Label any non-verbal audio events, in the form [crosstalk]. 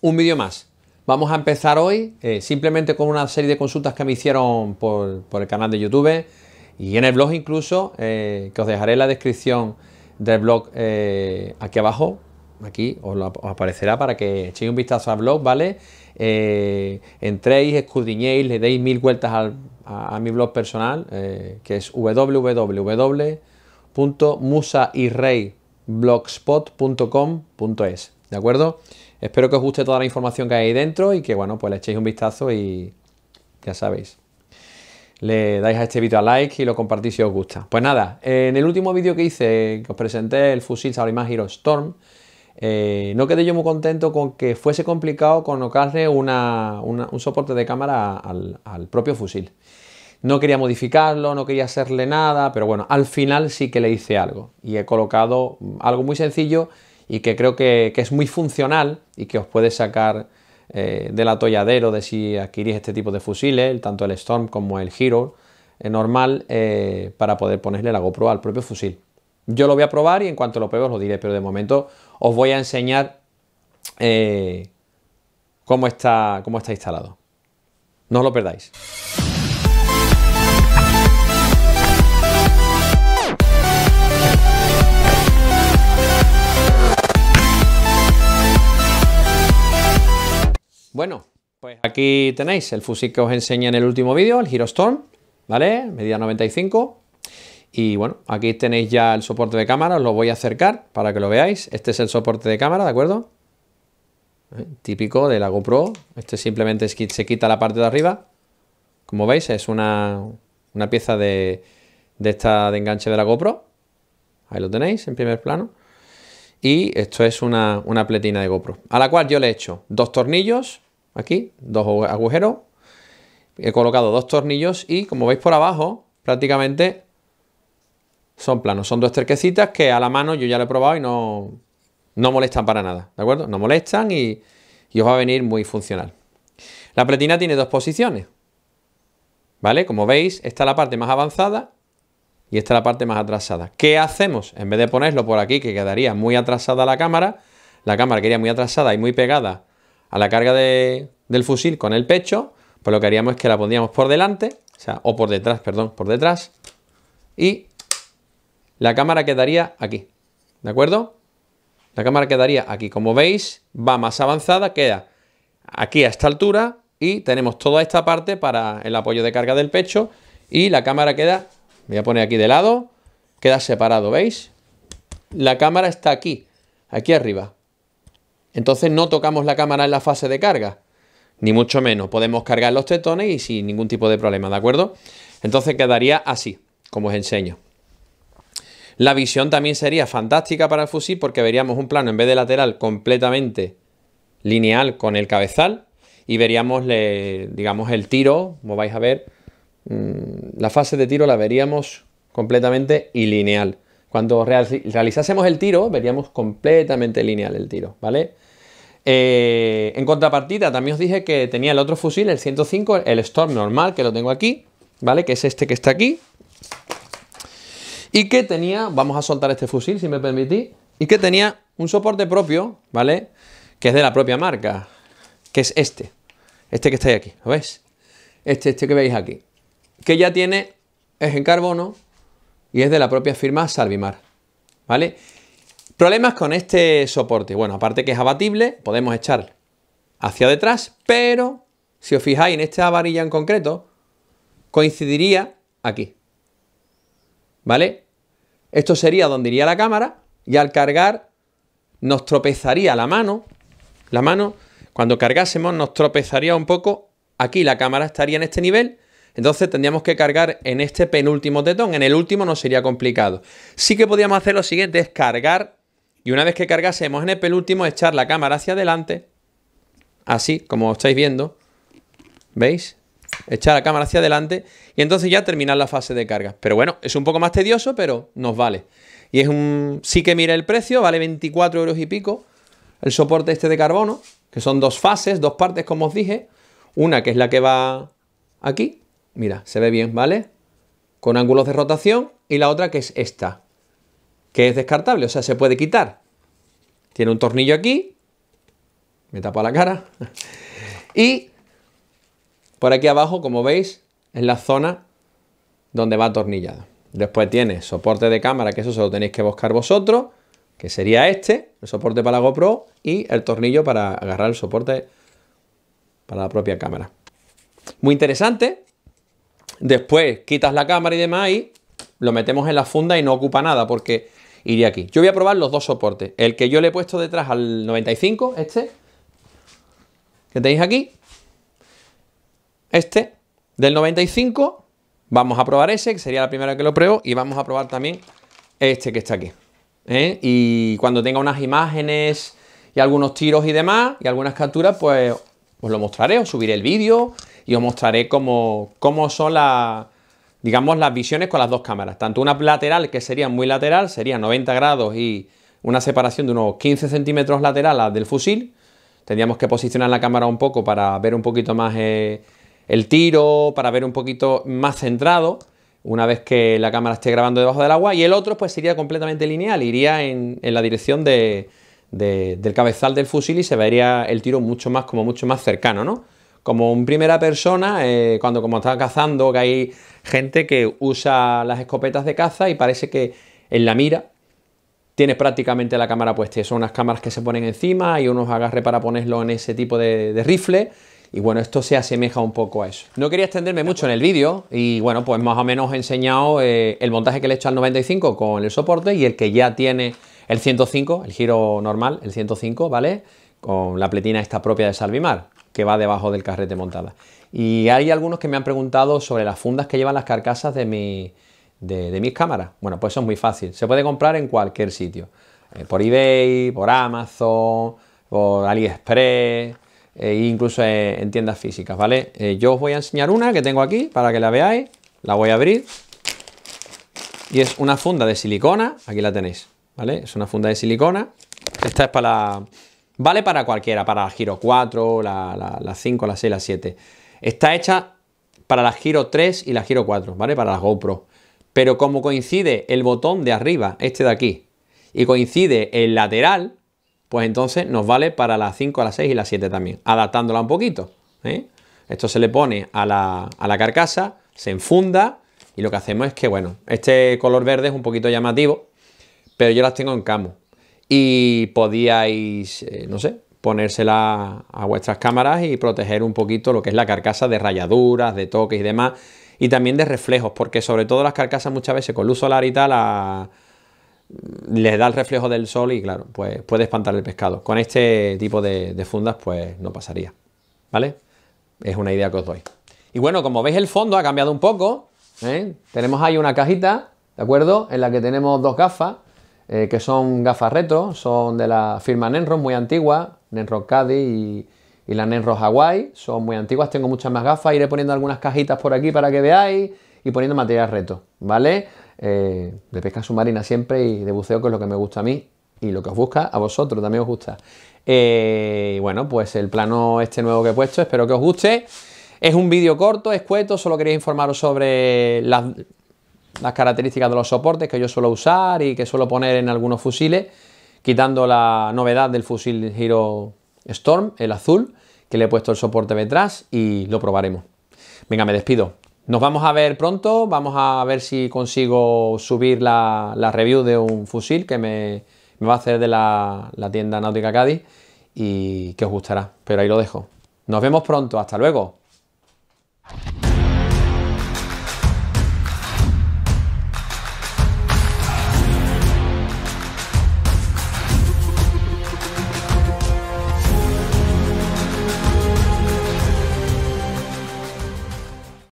un vídeo más. Vamos a empezar hoy eh, simplemente con una serie de consultas que me hicieron por, el canal de YouTube y en el blog incluso, eh, que os dejaré en la descripción del blog eh, aquí abajo, aquí os, aparecerá para que echéis un vistazo al blog, ¿vale? entréis, escudriñéis, le deis mil vueltas a, mi blog personal, que es www.musairreyblogspot.com.es, ¿de acuerdo? Espero que os guste toda la información que hay ahí dentro y que, bueno, pues le echéis un vistazo y ya sabéis. Le dais a este vídeo a like y lo compartís si os gusta. Pues nada, en el último vídeo que hice, que os presenté el fusil Saurimán Hero Storm, eh, no quedé yo muy contento con que fuese complicado colocarle un soporte de cámara al propio fusil. No quería modificarlo, no quería hacerle nada, pero bueno, al final sí que le hice algo. Y he colocado algo muy sencillo y que creo que, es muy funcional y que os puede sacar eh, del atolladero de si adquirís este tipo de fusiles, tanto el Storm como el Hero eh, normal, eh, para poder ponerle la GoPro al propio fusil. Yo lo voy a probar y en cuanto lo pruebe os lo diré, pero de momento os voy a enseñar eh, cómo, está, cómo está instalado. No os lo perdáis. Bueno, pues aquí tenéis el fusil que os enseñé en el último vídeo, el Storm, ¿vale? Medida 95. Y bueno, aquí tenéis ya el soporte de cámara, os lo voy a acercar para que lo veáis. Este es el soporte de cámara, ¿de acuerdo? ¿Eh? Típico de la GoPro. Este simplemente se quita la parte de arriba. Como veis, es una, pieza de, esta de enganche de la GoPro. Ahí lo tenéis en primer plano. Y esto es una, una, pletina de GoPro, a la cual yo le he hecho dos tornillos aquí, dos agujeros. He colocado dos tornillos y como veis por abajo, prácticamente son planos. Son dos terquecitas que a la mano yo ya lo he probado y no, no molestan para nada, ¿de acuerdo? No molestan y, os va a venir muy funcional. La pletina tiene dos posiciones, ¿vale? Como veis, esta es la parte más avanzada y esta es la parte más atrasada. ¿Qué hacemos? En vez de ponerlo por aquí, que quedaría muy atrasada la cámara, la cámara quedaría muy atrasada y muy pegada a la carga del fusil con el pecho, pues lo que haríamos es que la pondríamos por delante, o o por detrás, perdón, por detrás, y la cámara quedaría aquí, ¿de acuerdo? La cámara quedaría aquí, como veis, va más avanzada, queda aquí a esta altura y tenemos toda esta parte para el apoyo de carga del pecho y la cámara queda, voy a poner aquí de lado, queda separado, ¿veis? La cámara está aquí, aquí arriba, entonces no tocamos la cámara en la fase de carga, ni mucho menos. Podemos cargar los tetones y sin ningún tipo de problema, ¿de acuerdo? Entonces quedaría así, como os enseño. La visión también sería fantástica para el fusil porque veríamos un plano en vez de lateral completamente lineal con el cabezal y veríamos, digamos, el tiro, como vais a ver, mm, la fase de tiro la veríamos completamente y lineal. Cuando realizásemos el tiro, veríamos completamente lineal el tiro, ¿vale? Eh, en contrapartida, también os dije que tenía el otro fusil, el 105, el Storm normal, que lo tengo aquí, ¿vale? Que es este que está aquí. Y que tenía, vamos a soltar este fusil, si me permitís, y que tenía un soporte propio, ¿vale? Que es de la propia marca, que es este, este que está aquí, ¿lo veis? Este, este que veis aquí, que ya tiene, es en carbono, y es de la propia firma Salvimar. ¿Vale? Problemas con este soporte. Bueno, aparte que es abatible, podemos echar hacia detrás, pero si os fijáis en esta varilla en concreto, coincidiría aquí. ¿Vale? Esto sería donde iría la cámara y al cargar nos tropezaría la mano. La mano, cuando cargásemos, nos tropezaría un poco. Aquí la cámara estaría en este nivel entonces tendríamos que cargar en este penúltimo tetón. En el último no sería complicado. Sí que podíamos hacer lo siguiente, es cargar. Y una vez que cargásemos en el penúltimo, echar la cámara hacia adelante. Así, como estáis viendo. ¿Veis? Echar la cámara hacia adelante. Y entonces ya terminar la fase de carga. Pero bueno, es un poco más tedioso, pero nos vale. Y es un... Sí que mira el precio, vale 24 euros y pico. El soporte este de carbono, que son dos fases, dos partes, como os dije. Una que es la que va aquí, Mira, se ve bien, ¿vale? Con ángulos de rotación y la otra que es esta, que es descartable, o sea, se puede quitar. Tiene un tornillo aquí, me tapa la cara, [laughs] y por aquí abajo, como veis, es la zona donde va atornillada. Después tiene soporte de cámara, que eso se lo tenéis que buscar vosotros, que sería este, el soporte para la GoPro y el tornillo para agarrar el soporte para la propia cámara. Muy interesante, Después quitas la cámara y demás y lo metemos en la funda y no ocupa nada porque iría aquí. Yo voy a probar los dos soportes. El que yo le he puesto detrás al 95, este, que tenéis aquí. Este, del 95, vamos a probar ese, que sería la primera que lo pruebo. Y vamos a probar también este que está aquí. ¿eh? Y cuando tenga unas imágenes y algunos tiros y demás, y algunas capturas, pues os pues lo mostraré, os subiré el vídeo y os mostraré cómo, son las, digamos, las visiones con las dos cámaras. Tanto una lateral, que sería muy lateral, sería 90 grados y una separación de unos 15 centímetros lateral del fusil. Tendríamos que posicionar la cámara un poco para ver un poquito más eh, el tiro, para ver un poquito más centrado una vez que la cámara esté grabando debajo del agua. Y el otro pues sería completamente lineal, iría en, en la dirección del cabezal del fusil y se vería el tiro mucho más, como mucho más cercano, ¿no? como en primera persona, eh, cuando como está cazando, que hay gente que usa las escopetas de caza y parece que en la mira tienes prácticamente la cámara puesta. Son unas cámaras que se ponen encima y unos agarres para ponerlo en ese tipo de, rifle. Y bueno, esto se asemeja un poco a eso. No quería extenderme mucho en el vídeo y bueno, pues más o menos he enseñado eh, el montaje que le he hecho al 95 con el soporte y el que ya tiene el 105, el giro normal, el 105, ¿vale? Con la pletina esta propia de Salvimar que va debajo del carrete montada. Y hay algunos que me han preguntado sobre las fundas que llevan las carcasas de, mi, de, mis cámaras. Bueno, pues son muy fácil. Se puede comprar en cualquier sitio. Eh, por eBay, por Amazon, por AliExpress, eh, e incluso eh, en, tiendas físicas, ¿vale? yo os voy a enseñar una que tengo aquí para que la veáis. La voy a abrir. Y es una funda de silicona. Aquí la tenéis, ¿vale? Es una funda de silicona. Esta es para la Vale para cualquiera, para la Giro 4, la, 5, la 6, la 7. Está hecha para la Giro 3 y la Giro 4, ¿vale? Para las GoPro. Pero como coincide el botón de arriba, este de aquí, y coincide el lateral, pues entonces nos vale para la 5, la 6 y la 7 también, adaptándola un poquito. ¿eh? Esto se le pone a la, a la carcasa, se enfunda y lo que hacemos es que, bueno, este color verde es un poquito llamativo, pero yo las tengo en camo y podíais, eh, no sé, ponérsela a vuestras cámaras y proteger un poquito lo que es la carcasa de rayaduras, de toques y demás, y también de reflejos, porque sobre todo las carcasas muchas veces con luz solar y tal mm, les da el reflejo del sol y claro, pues puede espantar el pescado. Con este tipo de, fundas pues no pasaría, ¿vale? Es una idea que os doy. Y bueno, como veis el fondo ha cambiado un poco, ¿eh? tenemos ahí una cajita, ¿de acuerdo? En la que tenemos dos gafas, eh, que son gafas retro, son de la firma Nenro, muy antigua, Nenro Cádiz y, la Nenro Hawaii, son muy antiguas, tengo muchas más gafas, iré poniendo algunas cajitas por aquí para que veáis y poniendo material reto, ¿vale? Eh, de pesca submarina siempre y de buceo, que es lo que me gusta a mí y lo que os busca a vosotros también os gusta. Eh, bueno, pues el plano este nuevo que he puesto, espero que os guste. Es un vídeo corto, escueto, solo quería informaros sobre las las características de los soportes que yo suelo usar y que suelo poner en algunos fusiles, quitando la novedad del fusil Hero Storm, el azul, que le he puesto el soporte detrás y lo probaremos. Venga, me despido. Nos vamos a ver pronto, vamos a ver si consigo subir la, review de un fusil que me, va a hacer de la, la tienda Náutica Cádiz y que os gustará. Pero ahí lo dejo. Nos vemos pronto, hasta luego.